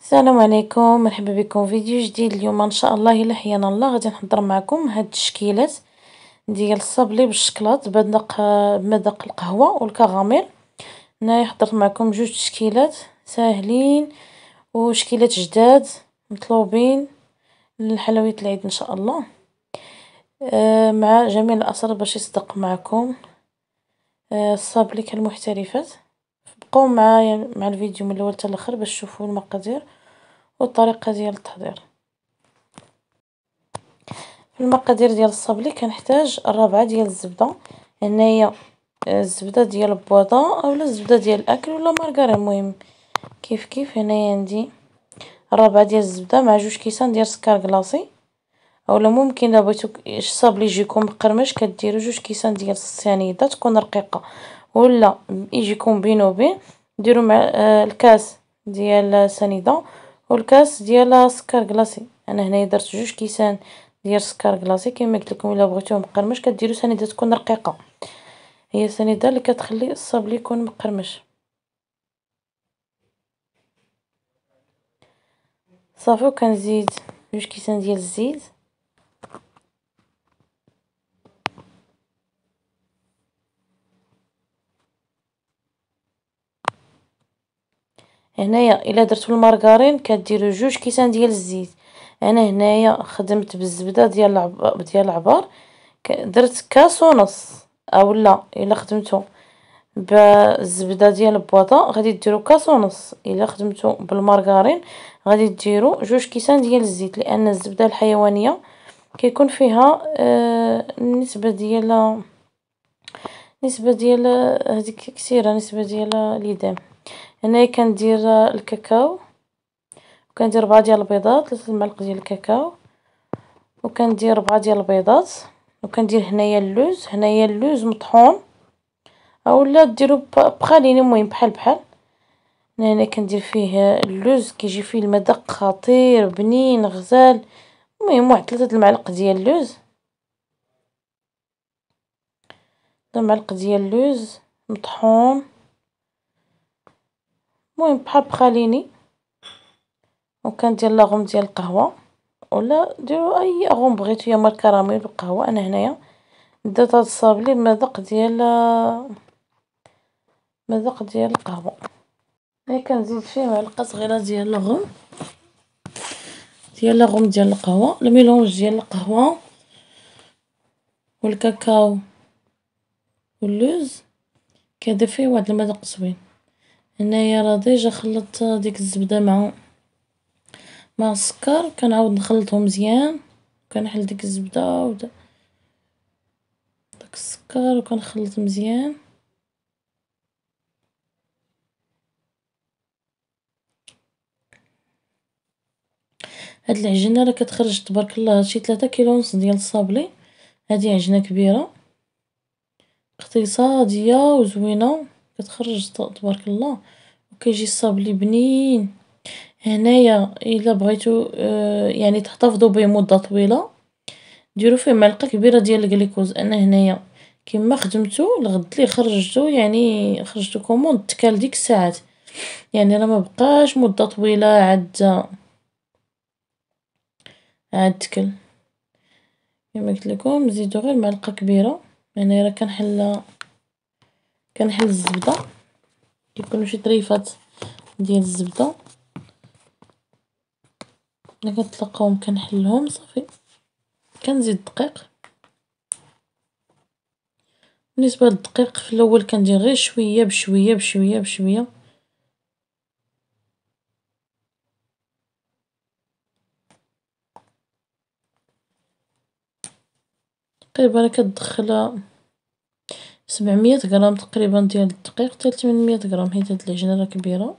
السلام عليكم مرحبا بكم فيديو جديد اليوم ان شاء الله الا حيانا الله غادي نحضر معكم هاد التشكيلات ديال الصابلي بالشكلاط بمذاق بمذاق القهوه والكراميل هنايا حضرت معكم جوج تشكيلات ساهلين وشكيلات جداد مطلوبين لحلويات العيد ان شاء الله آه، مع جميع الاسرار باش يصدق معكم آه، الصابلي كالمحترفات بقاو معايا يعني مع الفيديو من الاول حتى الاخر باش تشوفوا المقادير والطريقه ديال التحضير في المقادير ديال الصابلي كنحتاج الربعه ديال الزبده هنايا آه، الزبده ديال البوطه اولا الزبده ديال الاكل ولا مارغرين المهم كيف كيف هنايا عندي الربعه ديال الزبده مع جوج كيسان ديال السكر كلاصي اولا ممكن الا بغيتو الصابلي يجيكم مقرمش كديروا جوج كيسان ديال السنيده تكون رقيقه ولا يجي كومبينو به نديرو مع آه، الكاس ديال سنيدة والكاس ديال سكر كلاصي انا هنايا درت جوج كيسان ديال سكر كلاصي كما قلت لكم الا بغيتوه مقرمش كديروا سنيده تكون رقيقه هي سنيده اللي كتخلي الصابلي يكون مقرمش صافي وكنزيد جوج كيسان ديال الزيت هنايا الا درتو المارغرين كديرو جوج كيسان ديال الزيت انا هنايا خدمت بالزبده ديال العب... ديال العبار درت كاس ونص اولا الا خدمتو بالزبده ديال البواطه غادي ديرو كاس ونص الا خدمتو بالمارغرين غادي ديرو جوج كيسان ديال الزيت لان الزبده الحيوانيه كيكون فيها آه النسبه ديال نسبه ديال هذيك كثيره نسبه ديال ليدام هنايا كندير الكاكاو وكندير ربعة ديال البيضات تلاتة المعالق ديال الكاكاو وكندير ربعة ديال البيضات وكندير هنايا اللوز هنايا اللوز مطحون اولا ديرو بخاليني المهم بحال بحال هنا كندير فيه اللوز كيجي فيه المذاق خطير بنين غزال المهم واحد تلاتة المعالق ديال اللوز معلقة ديال اللوز مطحون المهم بحال بخاليني ديال لاغوم ديال القهوه ولا ديروا اي اغوم بغيتو يا مال كراميل بالقهوه انا هنايا درت هاد الصابلي المذاق ديال مذاق ديال القهوه هنا كنزيد فيه معلقه صغيره ديال لاغوم ديال لاغوم ديال القهوه الميلونج ديال القهوه والكاكاو واللوز كيضيف فيه واحد المذاق زوين هنايا راه ديجا خلطت ديك الزبدة مع مع السكر كنعاود نخلطهم مزيان كنحل ديك الزبدة و داك السكر وكنخلط مزيان هاد العجينة راه كتخرج تبارك الله شي تلاتة كيلو ونص ديال الصابلي هادي عجينة كبيرة اقتصادية وزوينة كتخرج الضوء تبارك الله وكيجي الصابلي بنين هنايا الا بغيتو آه، يعني تحتفظوا به مده طويله ديروا فيه معلقه كبيره ديال الجليكوز انا هنايا كما خدمتو الغد اللي خرجتو يعني خرجتو كوموند تكال ديك الساعات يعني راه ما بقاش مده طويله عاد عاد تكل كما قلت لكم زيدوا غير معلقه كبيره يعني راه كنحل كنحل الزبدة كيكونو شي طريفات ديال الزبدة ملي كنطلقهم كنحلهم صافي كنزيد الدقيق بالنسبه للدقيق في الاول كندير غير شويه بشويه بشويه بشويه تقريبا كتدخلها سبعمية غرام تقريبا ديال الدقيق حتى لتمنمية غرام حيت هاد العجينة راه كبيرة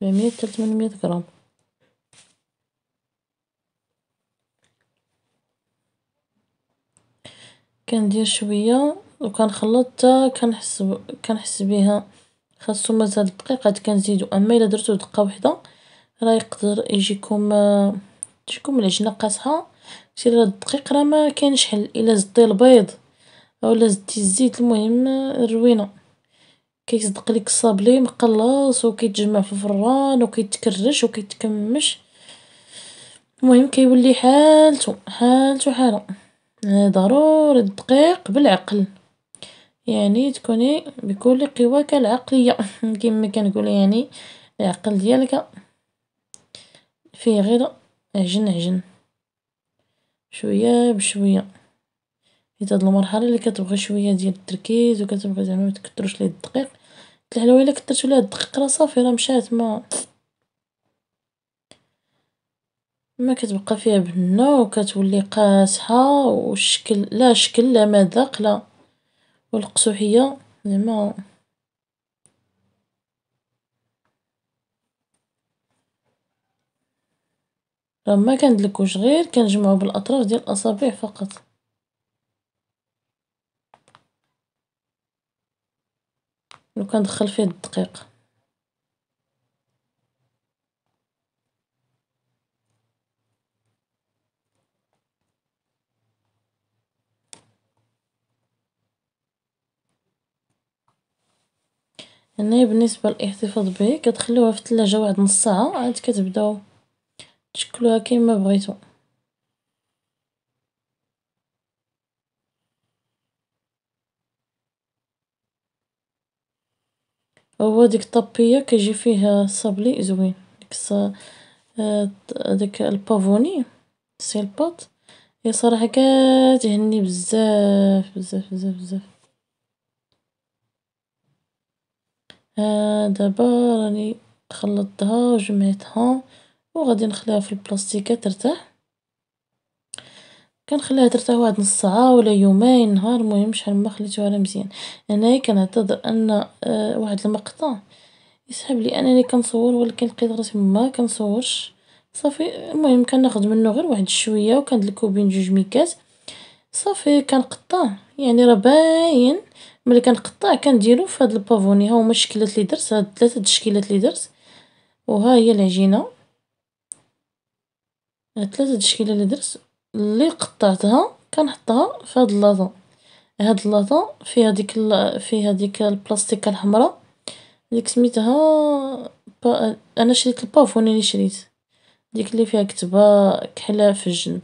سبعمية حتى لتمنمية غرام كندير شوية وكنخلط حتى كنحس كنحس بيها خاصو مزال الدقيق عاد كنزيدو اما الا درتو دقة وحده راه يقدر يجيكم تجيكم العجينه قاصحه سير الدقيق راه ما كاينش حل الا زدتي البيض اولا زدتي الزيت المهم الروينة لك الصابلي مقلص وكيتجمع في الفران وكيتكرش وكيتكمش المهم كيولي حالتو حالتو حالة ضروري الدقيق بالعقل يعني تكوني بكل قواك العقلية كما كنقولو يعني العقل ديالك فيه غير عجن عجن شويه بشويه حيت هاد المرحلة اللي كتبغي شوية ديال التركيز وكتبغي زعما متكتروش ليه الدقيق هاد الا كترتو ليها الدقيق راه صافي راه مشات ما ما كتبقى فيها بنة وكتولي قاسحة والشكل لا شكل لا مذاق لا والقسوحية زعما راه ما كندلكوش غير كنجمعو بالاطراف ديال الاصابع فقط كان دخل فيه الدقيق هنايا بالنسبه للاحتفاظ به كتخليوها في الثلاجه واحد نص ساعه عاد كتبداو تشكلوها كيما بغيتو هو ديك الطابية كيجي فيها الصابلي زوين ديك هداك آه، البافوني سي هي صراحة كتهني بزاف بزاف بزاف بزاف ها آه، دابا راني خلطتها وجمعتها وغادي نخليها في البلاستيكه ترتاح كنخليها ترتاح واحد نص ساعه ولا يومين نهار المهم شحال ما خليتوها راه مزيان انايا كنعتذر ان آه، واحد المقطع يسحب لي انني كنصور ولكن لقيت راسي ما كنصورش صافي المهم كناخذ منه غير واحد شويه وكندلكو بين جوج ميكات صافي كنقطع يعني راه باين ملي كنقطع كنديرو في هاد البافوني ها هما الشكلات اللي درت هاد ثلاثه التشكيلات اللي درت وها هي العجينه هاد ثلاثه التشكيله اللي درت اللي قطعتها كنحطها في هاد اللاطو هاد اللاطو فيها ديك فيها ديك البلاستيكه الحمراء ديك سميتها با... انا شريت البافوني اللي شريت ديك اللي فيها كتبه كحله في الجنب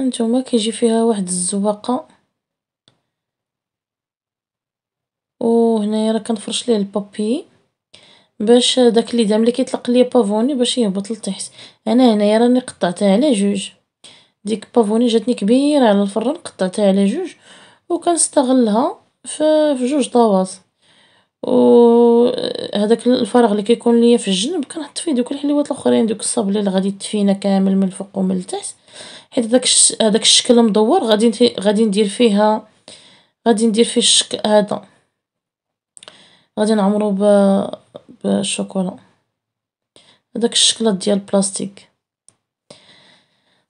هانتوما كيجي فيها واحد الزواقه وهنايا راه كنفرش ليه البابيي باش داك اللي دام اللي كيطلق ليا بافوني باش يهبط لتحت انا هنايا راني قطعتها على جوج ديك بافوني جاتني كبيره على الفران قطعتها على جوج وكنستغلها في في جوج و هذاك الفراغ اللي كيكون ليا في الجنب كنحط فيه دوك الحلويات الاخرين دوك الصابله اللي غادي تفينا كامل من الفوق ومن التحت حيت داك هذاك الشكل مدور غادي غادي ندير فيها غادي ندير فيه الشكل هذا غادي نعمرو ب بالشوكولا هداك الشكلاط ديال البلاستيك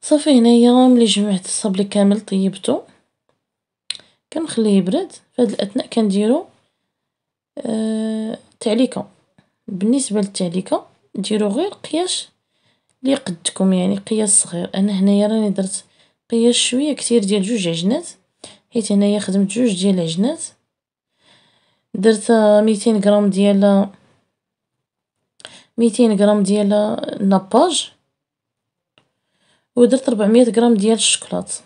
صافي هنايا ملي جمعت الصابلي كامل طيبتو كنخليه يبرد فهاد الاثناء كنديرو التعليكه آه، بالنسبه للتعليكه ديرو غير قياس اللي قدكم يعني قياس صغير انا هنايا راني درت قياس شويه كثير ديال جوج عجنات حيت هنايا خدمت جوج ديال العجنات درت ميتين غرام ديال ميتين غرام ديال الناباج ودرت 400 غرام ديال الشكلاط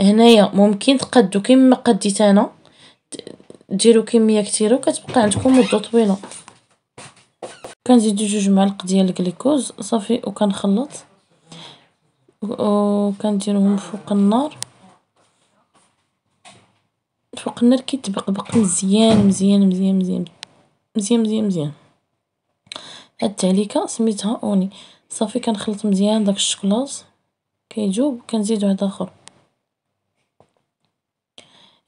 هنايا ممكن تقادو كيما قديت انا ديرو كميه كثيره وكتبقى عندكم مده طويله كنزيدو جوج معالق ديال الكليكوز صافي وكنخلط وكنديرهم فوق النار فوق النار كيتبقبق مزيان مزيان مزيان مزيان مزيان مزيان مزيان هاد التعليكه سميتها أوني صافي كنخلط مزيان داك الشكلاص كيجوب كنزيد واحد اخر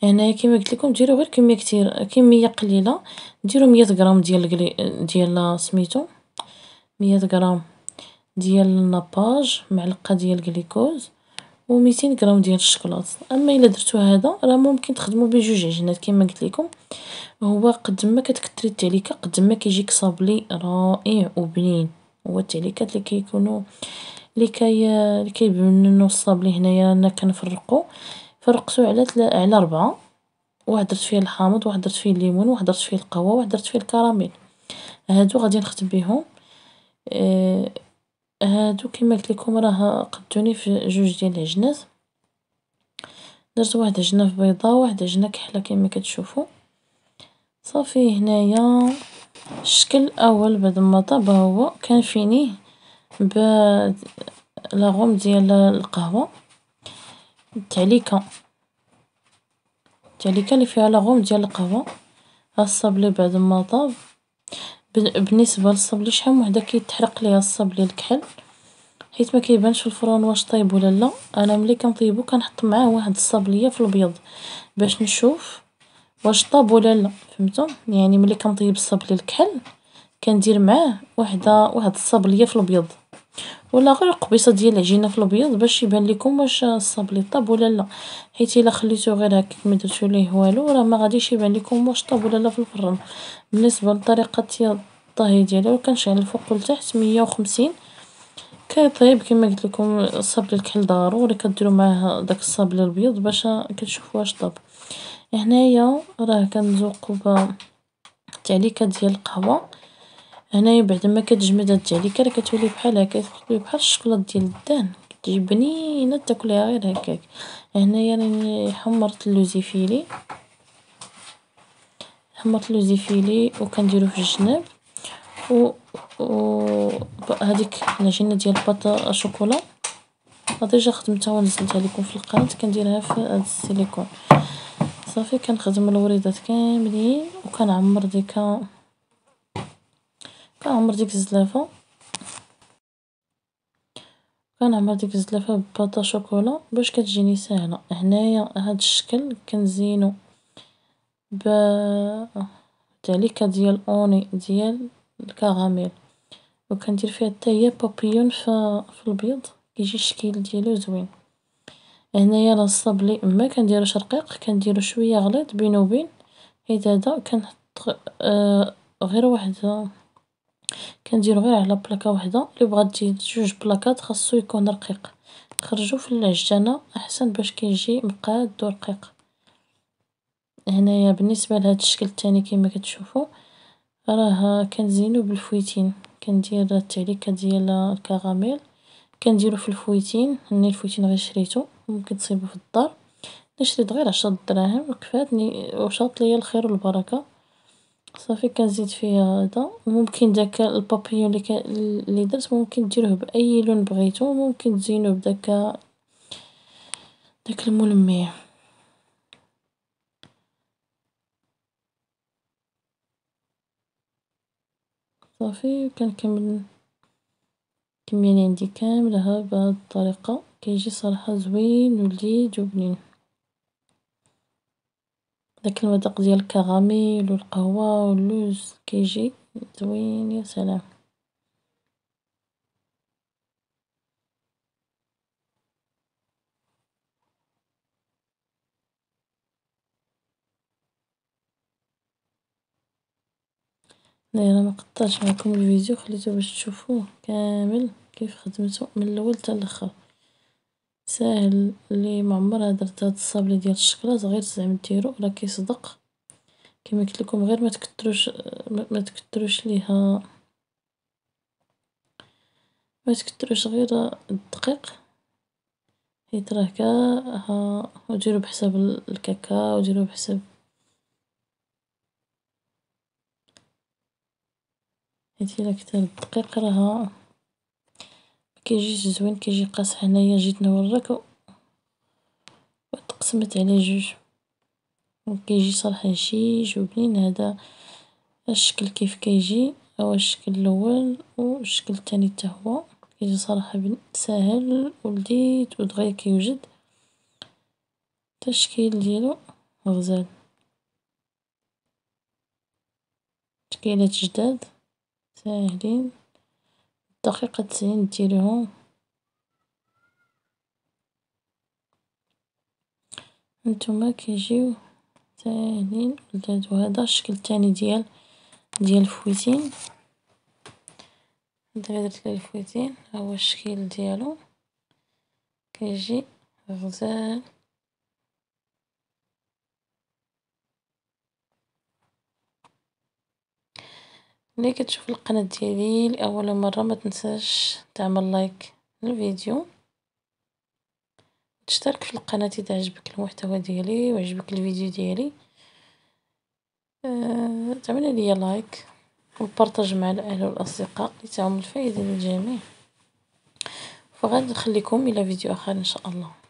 هنايا كيما قلت لكم ديروا غير كميه كثير كميه قليله ديروا 100 غرام ديال ديال سميتو 100 غرام ديال الناباج معلقه ديال الجليكوز و ميتين غرام ديال الشكلاط اما الا درتو هذا راه ممكن تخدمو به جوج عجينات كما قلت لكم هو قد ما كتكثري التعليكه قد ما كيجيك صابلي رائع وبنين هو التعليكات اللي كيكونوا اللي كي اللي كيبنوا الصابلي هنايا انا كنفرقو فرقتو على تلا... على أربعة واحد درت فيه الحامض واحد درت فيه الليمون واحد درت فيه القهوه واحد درت فيه الكراميل هادو غادي نخدم بهم آه، هادو كيما قلت لكم راه قدوني في جوج ديال العجنات درت واحد عجنه في بيضاء واحد عجنه كحله كيما كتشوفوا صافي هنايا الشكل الاول بعد ما طاب هو كنفينيه ب لاغوم ديال القهوه التعليكه التعليكه اللي فيها لاغوم ديال القهوه ها الصابلي بعد ما طاب بالنسبة للصبلي شحال وحدة كيتحرق ليا الصبلي الكحل حيت ما كيبانش في الفرن واش طيب ولا لا انا ملي كنطيبو كنحط معاه واحد الصبليه في البيض باش نشوف واش طاب ولا لا فهمتو يعني ملي كنطيب الصبلي الكحل كندير معاه وحده واحد الصبليه في البيض ولا غير قبيصه ديال العجينه في الابيض باش يبان لكم واش الصابلي طاب ولا لا حيت الا خليتو غير هكاك ما درتو ليه والو راه ما غاديش يبان لكم واش طاب ولا لا في الفرن بالنسبه لطريقه الطهي ديالو كنشعل الفوق والتحت 150 كيطيب كما قلت لكم الصابلي الكحل ضروري كديروا معاه داك الصابلي الابيض باش كتشوفوا واش طاب هنايا راه كنذوقوا تعليكه ديال القهوه هنايا بعد ما كتجمد هاد التعليكه راه كتولي بحال هكا كتولي بحال الشكلاط ديال الدان كتجي بنينه تاكليها غير هكاك هنايا راني حمرت اللوزيفيلي حمرت اللوزيفيلي وكنديرو في الجناب و هذيك العجينه ديال الباطا شوكولا ديجا خدمتها ونزلتها لكم في القناه كنديرها في هاد السيليكون صافي كنخدم الوريدات كاملين وكنعمر ديكا كنعمر ديك الزلافة كنعمر ديك الزلافة بباطا شوكولا باش كتجيني ساهلة هنايا هاد الشكل كنزينو ب تعليكة ديال اوني ديال الكراميل وكندير فيها حتى هي بابيون في البيض كيجي الشكل ديالو زوين هنايا راه الصابلي كنديروش رقيق كنديرو شوية غليظ بينو وبين حيت هذا كنحط آه، غير واحد كنديرو غير على بلاكة وحدة اللي بغات تجي جوج بلاكات خاصو يكون رقيق نخرجو في العجانة احسن باش كيجي مقاد ورقيق هنايا بالنسبة لهاد الشكل التاني كيما كتشوفو راه كنزينو بالفويتين كندير التعليكة ديال الكراميل كنديرو في الفويتين هني الفويتين غير شريتو ممكن تصيبو في الدار انا شريت غير عشرة دراهم وكفاتني وشاط ليا الخير والبركة صافي كنزيد فيها هذا ممكن داك البابيون اللي كان اللي درت ممكن ديروه باي لون بغيتو ممكن تزينوه بداك داك الملمع صافي كنكمل كميانين عندي كامله بهاد الطريقه كيجي صراحه زوين وليد وبنين داك المذاق ديال الكراميل والقهوة واللوز كيجي زوين يا سلام ما مقطعتش معكم الفيديو خليته باش تشوفوه كامل كيف خدمته من الاول حتى الاخر ساهل لي معمرها درت هاد الصابلي ديال الشكلاط غير زعما ديرو راه كيصدق كيما قلت لكم غير ما تكثروش ما تكثروش ليها ما تكثروش غير الدقيق حيت راه كا ها وديروا بحساب الكاكاو وديروا بحساب حيت الا كثر الدقيق راها كيجي زوين كيجي قاصح هنايا جيت نوريك وتقسمت على جوج وكيجي صراحه هشيش وبنين هذا الشكل كيف كيجي هو الشكل الاول والشكل الثاني حتى هو كيجي صراحه ساهل ولذيذ ودغيا كيوجد التشكيل ديالو غزال تشكيلات جداد ساهلين دقيقتين ديرهم هانتوما كيجيو ساهلين ولادو هذا الشكل الثاني ديال ديال الفويتين دابا درت لي الفويتين ها هو الشكل ديالو كيجي غزال ملي كتشوف القناة ديالي لأول مرة متنساش تعمل لايك للفيديو تشترك في القناة إذا عجبك المحتوى ديالي وعجبك الفيديو ديالي آه، تعمل لي لايك وبارطاج مع الأهل والأصدقاء لتعم الفائدة للجميع نخليكم إلى فيديو آخر إن شاء الله